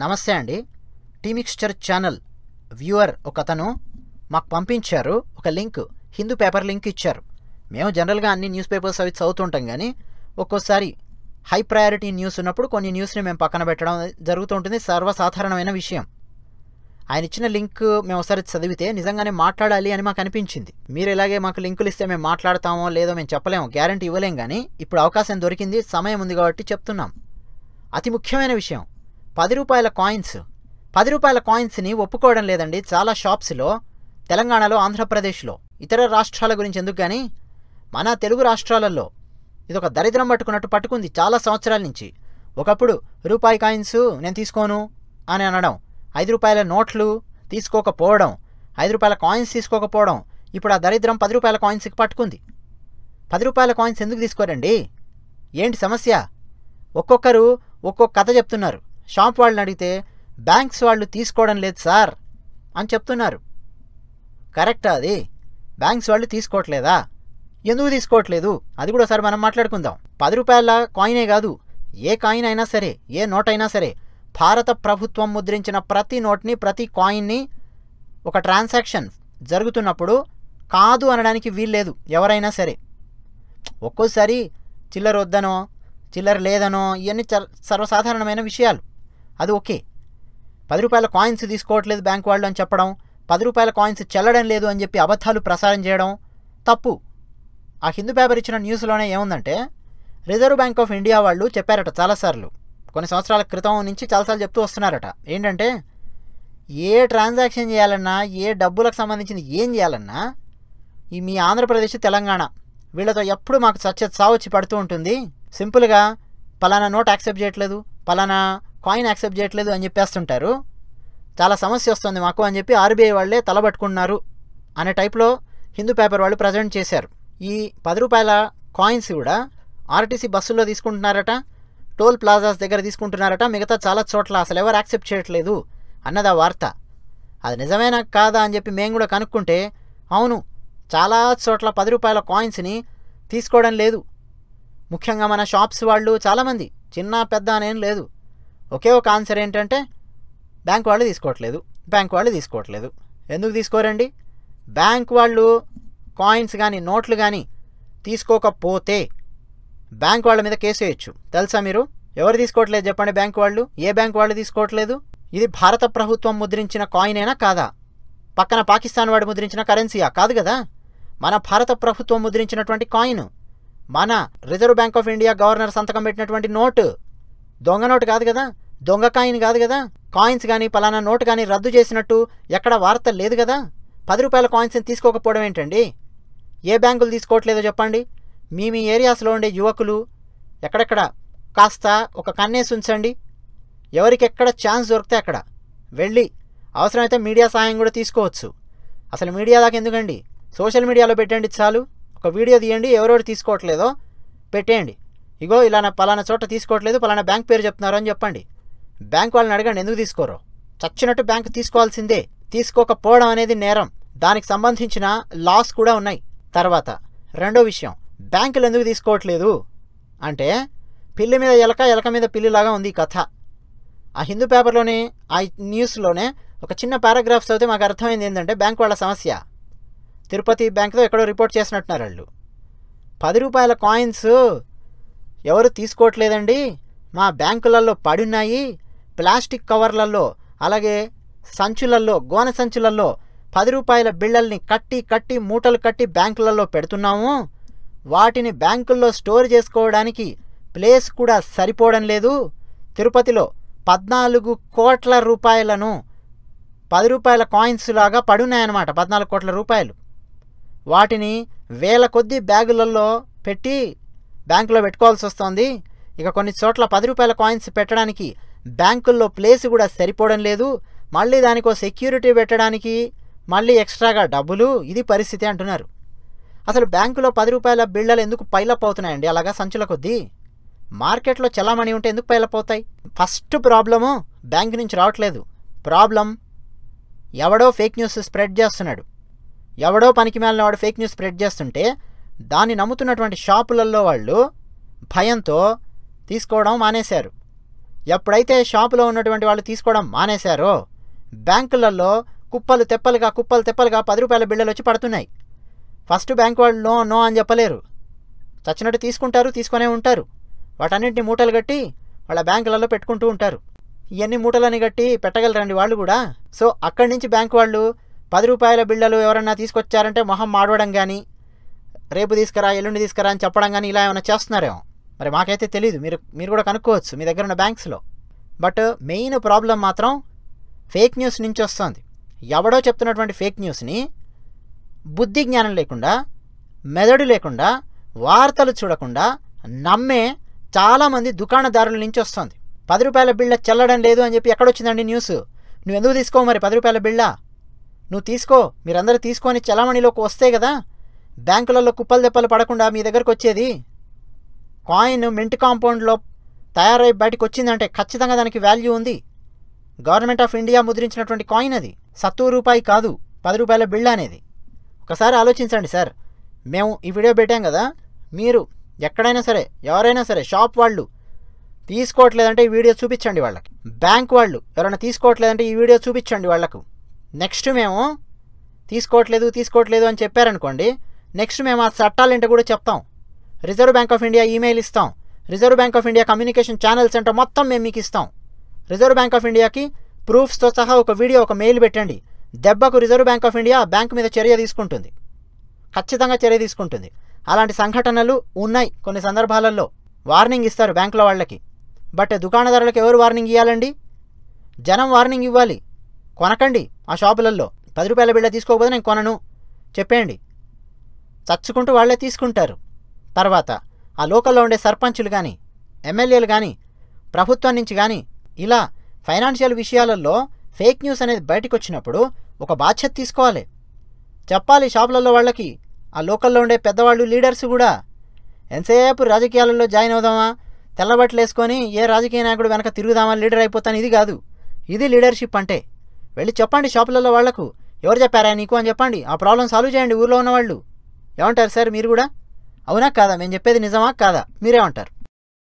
నమస్తే అండి టీమిక్స్చర్ channel viewer ఒక అతను మాకు పంపించారు ఒక లింక్ హిందూ పేపర్ లింక్ ఇచ్చారు మేము జనరల్గా అన్ని న్యూస్ పేపర్స్ అవి చదువుతుంటాం కానీ ఒక్కోసారి హై ప్రయారిటీ న్యూస్ ఉన్నప్పుడు కొన్ని న్యూస్ని మేము పక్కన పెట్టడం జరుగుతూ ఉంటుంది సర్వసాధారణమైన విషయం ఆయన ఇచ్చిన లింక్ మేము ఒకసారి చదివితే నిజంగానే మాట్లాడాలి అని మాకు అనిపించింది మీరు ఇలాగే మాకు లింకులు ఇస్తే మేము మాట్లాడతామో లేదో మేము చెప్పలేము గ్యారంటీ ఇవ్వలేం కానీ ఇప్పుడు అవకాశం దొరికింది సమయం ఉంది కాబట్టి చెప్తున్నాం అతి ముఖ్యమైన విషయం పది రూపాయల కాయిన్స్ పది రూపాయల కాయిన్స్ని ఒప్పుకోవడం లేదండి చాలా షాప్స్లో తెలంగాణలో ఆంధ్రప్రదేశ్లో ఇతర రాష్ట్రాల గురించి ఎందుకు కానీ మన తెలుగు రాష్ట్రాలలో ఇదొక దరిద్రం పట్టుకున్నట్టు పట్టుకుంది చాలా సంవత్సరాల నుంచి ఒకప్పుడు రూపాయి కాయిన్స్ నేను తీసుకోను అని అనడం ఐదు రూపాయల నోట్లు తీసుకోకపోవడం ఐదు రూపాయల కాయిన్స్ తీసుకోకపోవడం ఇప్పుడు ఆ దరిద్రం పది రూపాయల కాయిన్స్కి పట్టుకుంది పది రూపాయల కాయిన్స్ ఎందుకు తీసుకోరండి ఏంటి సమస్య ఒక్కొక్కరు ఒక్కొక్క కథ చెప్తున్నారు షాప్ వాళ్ళని అడిగితే బ్యాంక్స్ వాళ్ళు తీసుకోవడం లేదు సార్ అని చెప్తున్నారు కరెక్టా అది బ్యాంక్స్ వాళ్ళు తీసుకోవట్లేదా ఎందుకు తీసుకోవట్లేదు అది కూడా సార్ మనం మాట్లాడుకుందాం పది రూపాయల కాయినే కాదు ఏ కాయిన్ అయినా సరే ఏ నోట్ అయినా సరే భారత ప్రభుత్వం ముద్రించిన ప్రతి నోట్ని ప్రతి కాయిన్ని ఒక ట్రాన్సాక్షన్ జరుగుతున్నప్పుడు కాదు అనడానికి వీల్లేదు ఎవరైనా సరే ఒక్కోసారి చిల్లర వద్దనో చిల్లర లేదనో ఇవన్నీ సర్వసాధారణమైన విషయాలు అది ఓకే పది రూపాయల కాయిన్స్ తీసుకోవట్లేదు బ్యాంక్ వాళ్ళు అని చెప్పడం పది రూపాయల కాయిన్స్ చెల్లడం లేదు అని చెప్పి అబద్ధాలు ప్రసారం చేయడం తప్పు ఆ హిందూ పేపర్ ఇచ్చిన న్యూస్లోనే ఏముందంటే రిజర్వ్ బ్యాంక్ ఆఫ్ ఇండియా వాళ్ళు చెప్పారట చాలాసార్లు కొన్ని సంవత్సరాల క్రితం నుంచి చాలాసార్లు చెప్తూ వస్తున్నారట ఏంటంటే ఏ ట్రాన్సాక్షన్ చేయాలన్నా ఏ డబ్బులకు సంబంధించిన ఏం చేయాలన్నా ఈ మీ ఆంధ్రప్రదేశ్ తెలంగాణ వీళ్ళతో ఎప్పుడు మాకు సచ్చ సావచ్చి పడుతూ ఉంటుంది సింపుల్గా పలానా నోట్ యాక్సెప్ట్ చేయట్లేదు పలానా కాయిన్ యాక్సెప్ట్ చేయట్లేదు అని చెప్పేస్తుంటారు చాలా సమస్య వస్తుంది మాకు అని చెప్పి ఆర్బీఐ వాళ్ళే తలబట్టుకున్నారు అనే టైప్లో హిందూ పేపర్ వాళ్ళు ప్రజెంట్ చేశారు ఈ పది రూపాయల కాయిన్స్ కూడా ఆర్టీసీ బస్సుల్లో తీసుకుంటున్నారట టోల్ ప్లాజాస్ దగ్గర తీసుకుంటున్నారట మిగతా చాలా చోట్ల అసలు ఎవరు యాక్సెప్ట్ చేయట్లేదు ఆ వార్త అది నిజమేనా కాదా అని చెప్పి మేము కూడా కనుక్కుంటే అవును చాలా చోట్ల పది రూపాయల కాయిన్స్ని తీసుకోవడం లేదు ముఖ్యంగా మన షాప్స్ వాళ్ళు చాలామంది చిన్న పెద్ద అనేం లేదు ఒకే ఒక ఆన్సర్ ఏంటంటే బ్యాంక్ వాళ్ళు తీసుకోవట్లేదు బ్యాంక్ వాళ్ళు తీసుకోవట్లేదు ఎందుకు తీసుకోరండి బ్యాంక్ వాళ్ళు కాయిన్స్ కానీ నోట్లు కానీ తీసుకోకపోతే బ్యాంక్ వాళ్ళ మీద కేసు వేయచ్చు తెలుసా మీరు ఎవరు తీసుకోవట్లేదు చెప్పండి బ్యాంక్ వాళ్ళు ఏ బ్యాంక్ వాళ్ళు తీసుకోవట్లేదు ఇది భారత ప్రభుత్వం ముద్రించిన కాయినేనా కాదా పక్కన పాకిస్తాన్ వాడు ముద్రించిన కరెన్సీయా కాదు కదా మన భారత ప్రభుత్వం ముద్రించినటువంటి కాయిన్ మన Reserve Bank of India governor సంతకం పెట్టినటువంటి నోటు దొంగ నోటు కాదు కదా దొంగ కాయిన్ కాదు కదా కాయిన్స్ కానీ పలానా నోటు కానీ రద్దు చేసినట్టు ఎక్కడ వార్త లేదు కదా పది రూపాయల కాయిన్స్ని తీసుకోకపోవడం ఏంటండి ఏ బ్యాంకులు తీసుకోవట్లేదో చెప్పండి మీ మీ ఏరియాస్లో ఉండే యువకులు ఎక్కడెక్కడ కాస్త ఒక కన్నేసి ఉంచండి ఎవరికి ఎక్కడ ఛాన్స్ దొరికితే అక్కడ వెళ్ళి అవసరమైతే మీడియా సహాయం కూడా తీసుకోవచ్చు అసలు మీడియా దాకా ఎందుకండి సోషల్ మీడియాలో పెట్టండి చాలు ఒక వీడియో తీయండి ఎవరెవరు తీసుకోవట్లేదో పెట్టేయండి ఇగో ఇలా పలానా చోట తీసుకోవట్లేదు పలానా బ్యాంక్ పేరు చెప్తున్నారు అని చెప్పండి బ్యాంక్ వాళ్ళని అడగండి ఎందుకు తీసుకోరు చచ్చినట్టు బ్యాంక్ తీసుకోవాల్సిందే తీసుకోకపోవడం అనేది నేరం దానికి సంబంధించిన లాస్ కూడా ఉన్నాయి తర్వాత రెండో విషయం బ్యాంకులు ఎందుకు తీసుకోవట్లేదు అంటే పిల్లి మీద ఎలక ఎలక మీద పిల్లిలాగా ఉంది ఈ కథ ఆ హిందూ పేపర్లోనే ఆ న్యూస్లోనే ఒక చిన్న పారాగ్రాఫ్ చదివితే మాకు అర్థమైంది ఏంటంటే బ్యాంక్ వాళ్ళ సమస్య తిరుపతి బ్యాంక్తో ఎక్కడో రిపోర్ట్ చేసినట్టున్నారు వాళ్ళు పది రూపాయల కాయిన్స్ ఎవరు తీసుకోవట్లేదండి మా బ్యాంకులలో పడున్నాయి ప్లాస్టిక్ కవర్లలో అలాగే సంచులల్లో గోనె సంచులల్లో పది రూపాయల బిళ్ళల్ని కట్టి కట్టి మూటలు కట్టి బ్యాంకులలో పెడుతున్నాము వాటిని బ్యాంకుల్లో స్టోర్ చేసుకోవడానికి ప్లేస్ కూడా సరిపోవడం లేదు తిరుపతిలో పద్నాలుగు కోట్ల రూపాయలను పది రూపాయల కాయిన్స్ లాగా పడున్నాయన్నమాట పద్నాలుగు కోట్ల రూపాయలు వాటిని వేల కొద్ది బ్యాగులలో పెట్టి బ్యాంకులో పెట్టుకోవాల్సి వస్తుంది ఇక కొన్ని చోట్ల పది రూపాయల కాయిన్స్ పెట్టడానికి బ్యాంకుల్లో ప్లేస్ కూడా సరిపోవడం లేదు మళ్ళీ దానికో సెక్యూరిటీ పెట్టడానికి మళ్ళీ ఎక్స్ట్రాగా డబ్బులు ఇది పరిస్థితి అంటున్నారు అసలు బ్యాంకులో పది రూపాయల బిళ్ళలు ఎందుకు పైలప్ అవుతున్నాయండి అలాగా సంచుల కొద్దీ మార్కెట్లో చలామణి ఉంటే ఎందుకు పైలప్ అవుతాయి ఫస్ట్ ప్రాబ్లము బ్యాంక్ నుంచి రావట్లేదు ప్రాబ్లం ఎవడో ఫేక్ న్యూస్ స్ప్రెడ్ చేస్తున్నాడు ఎవడో పనికి మేలిన వాడు ఫేక్ న్యూస్ స్ప్రెడ్ చేస్తుంటే దాన్ని నమ్ముతున్నటువంటి షాపులలో వాళ్ళు భయంతో తీసుకోవడం మానేశారు ఎప్పుడైతే షాపులో ఉన్నటువంటి వాళ్ళు తీసుకోవడం మానేశారో బ్యాంకులలో కుప్పలు తెప్పలుగా కుప్పలు తెప్పలుగా పది రూపాయల బిళ్ళలు వచ్చి పడుతున్నాయి ఫస్ట్ బ్యాంక్ వాళ్ళు నో నో అని చెప్పలేరు చచ్చినట్టు తీసుకుంటారు తీసుకునే ఉంటారు వాటన్నింటిని మూటలు కట్టి వాళ్ళ బ్యాంకులలో పెట్టుకుంటూ ఉంటారు ఇవన్నీ మూటలని కట్టి పెట్టగలరండి వాళ్ళు కూడా సో అక్కడి నుంచి బ్యాంకు వాళ్ళు పది రూపాయల బిళ్ళలు ఎవరన్నా తీసుకొచ్చారంటే మొహం మాడవడం కానీ రేపు తీసుకురా ఎల్లుండి తీసుకురా అని చెప్పడం కానీ ఇలా ఏమైనా చేస్తున్నారేమో మరి మాకైతే తెలియదు మీరు మీరు కూడా కనుక్కోవచ్చు మీ దగ్గర ఉన్న బ్యాంక్స్లో బట్ మెయిన్ ప్రాబ్లం మాత్రం ఫేక్ న్యూస్ నుంచి వస్తుంది ఎవడో చెప్తున్నటువంటి ఫేక్ న్యూస్ని బుద్ధి జ్ఞానం లేకుండా మెదడు లేకుండా వార్తలు చూడకుండా నమ్మే చాలామంది దుకాణదారుల నుంచి వస్తుంది పది రూపాయల బిళ్ళ చెల్లడం లేదు అని చెప్పి ఎక్కడొచ్చిందండి న్యూస్ నువ్వు ఎందుకు తీసుకో మరి పది రూపాయల బిళ్ళ నువ్వు తీసుకో మీరందరూ తీసుకొని చలామణిలోకి వస్తే కదా బ్యాంకులలో కుప్పలు దెప్పలు పడకుండా మీ దగ్గరకు వచ్చేది కాయిన్ మింట్ కాంపౌండ్లో తయారై బయటకు వచ్చిందంటే ఖచ్చితంగా దానికి వాల్యూ ఉంది గవర్నమెంట్ ఆఫ్ ఇండియా ముద్రించినటువంటి కాయిన్ అది సత్తు రూపాయి కాదు పది రూపాయల బిళ్ళ అనేది ఒకసారి ఆలోచించండి సార్ మేము ఈ వీడియో పెట్టాం కదా మీరు ఎక్కడైనా సరే ఎవరైనా సరే షాప్ వాళ్ళు తీసుకోవట్లేదంటే ఈ వీడియో చూపించండి వాళ్ళకి బ్యాంక్ వాళ్ళు ఎవరైనా తీసుకోవట్లేదంటే ఈ వీడియో చూపించండి వాళ్లకు నెక్స్ట్ మేము తీసుకోవట్లేదు తీసుకోవట్లేదు అని చెప్పారనుకోండి నెక్స్ట్ మేము ఆ చట్టాలు ఏంటో కూడా చెప్తాం Reserve Bank of India email ఇస్తాం Reserve Bank of India communication channel centre మొత్తం మేము మీకు ఇస్తాం రిజర్వ్ బ్యాంక్ ఆఫ్ ఇండియాకి ప్రూఫ్స్తో సహా ఒక వీడియో ఒక మెయిల్ పెట్టండి దెబ్బకు Reserve Bank of India bank మీద చర్య తీసుకుంటుంది ఖచ్చితంగా చర్య తీసుకుంటుంది అలాంటి సంఘటనలు ఉన్నాయి కొన్ని సందర్భాలలో వార్నింగ్ ఇస్తారు బ్యాంకుల వాళ్ళకి బట్ దుకాణదారులకు ఎవరు వార్నింగ్ ఇవ్వాలండి జనం వార్నింగ్ ఇవ్వాలి కొనకండి ఆ షాపులలో పది రూపాయల బిళ్ళ తీసుకోకపోతే నేను కొనను చెప్పేయండి చచ్చుకుంటూ వాళ్ళే తీసుకుంటారు తర్వాత ఆ లోకల్లో ఉండే సర్పంచులు కానీ ఎమ్మెల్యేలు కానీ ప్రభుత్వం నుంచి కానీ ఇలా ఫైనాన్షియల్ విషయాలలో ఫేక్ న్యూస్ అనేది బయటకు వచ్చినప్పుడు ఒక బాధ్యత తీసుకోవాలి చెప్పాలి షాపులలో వాళ్ళకి ఆ లోకల్లో ఉండే పెద్దవాళ్ళు లీడర్స్ కూడా ఎంతసేపు రాజకీయాలలో జాయిన్ అవుదామా తెల్లబట్టలు వేసుకొని ఏ రాజకీయ నాయకుడు వెనక తిరుగుదామా లీడర్ అయిపోతాను ఇది కాదు ఇది లీడర్షిప్ అంటే వెళ్ళి చెప్పండి షాపులలో వాళ్లకు ఎవరు చెప్పారా నీకు అని చెప్పండి ఆ ప్రాబ్లం సాల్వ్ చేయండి ఊర్లో ఉన్నవాళ్ళు ఏమంటారు సార్ మీరు కూడా అవునా కాదా మేము చెప్పేది నిజమా కాదా మీరేమంటారు